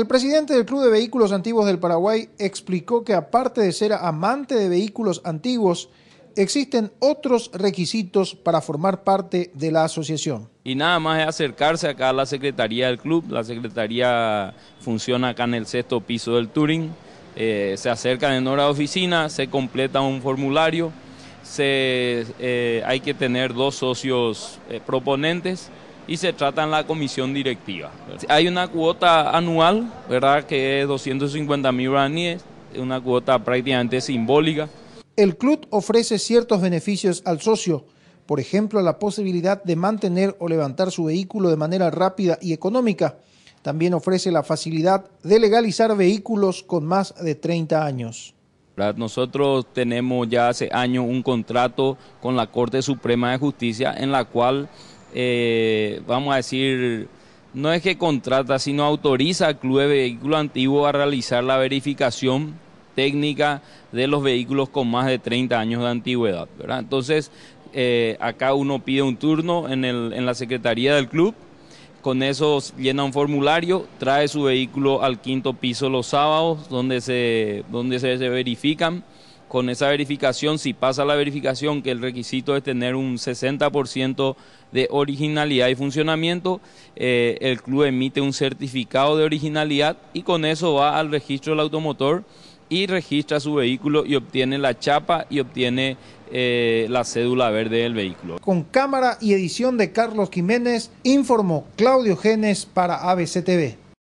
El presidente del Club de Vehículos Antiguos del Paraguay explicó que aparte de ser amante de vehículos antiguos, existen otros requisitos para formar parte de la asociación. Y nada más es acercarse acá a la Secretaría del Club. La Secretaría funciona acá en el sexto piso del Turing. Eh, se acercan en hora de oficina, se completa un formulario, eh, hay que tener dos socios eh, proponentes y se trata en la comisión directiva. Hay una cuota anual, ¿verdad? Que es 250 mil guaraníes, una cuota prácticamente simbólica. El club ofrece ciertos beneficios al socio, por ejemplo, la posibilidad de mantener o levantar su vehículo de manera rápida y económica. También ofrece la facilidad de legalizar vehículos con más de 30 años. Nosotros tenemos ya hace años un contrato con la Corte Suprema de Justicia en la cual eh, vamos a decir, no es que contrata, sino autoriza al Club de Vehículos Antiguos a realizar la verificación técnica de los vehículos con más de 30 años de antigüedad. Entonces, eh, acá uno pide un turno en, la Secretaría del Club, con eso llena un formulario, trae su vehículo al quinto piso los sábados, donde se, donde se verifican con esa verificación, si pasa la verificación, que el requisito es tener un 60% de originalidad y funcionamiento, eh, el club emite un certificado de originalidad y con eso va al registro del automotor y registra su vehículo y obtiene la chapa y obtiene eh, la cédula verde del vehículo. Con cámara y edición de Carlos Jiménez, informó Claudio Genes para ABCTV.